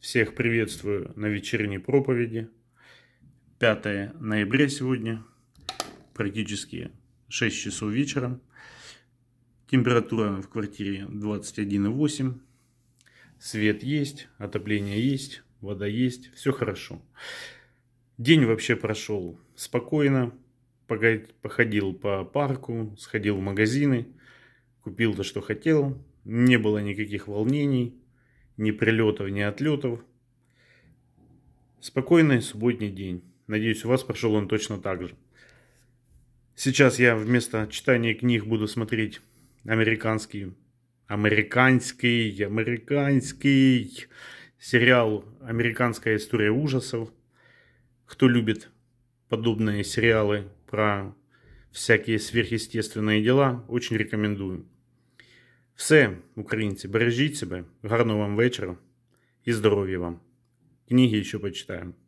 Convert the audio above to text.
Всех приветствую на вечерней проповеди. 5 ноября сегодня, практически 6 часов вечера. Температура в квартире 21,8. Свет есть, отопление есть, вода есть, все хорошо. День вообще прошел спокойно. Походил по парку, сходил в магазины, купил то, что хотел. Не было никаких волнений, ни прилетов, ни отлетов. Спокойный субботний день. Надеюсь, у вас прошел он точно так же. Сейчас я вместо читания книг буду смотреть американский, американский, американский сериал «Американская история ужасов». Кто любит подобные сериалы про всякие сверхъестественные дела, очень рекомендую. Все, українці, бережіть себе, гарного вам вечора і здоров'я вам. Книги еще почитаем.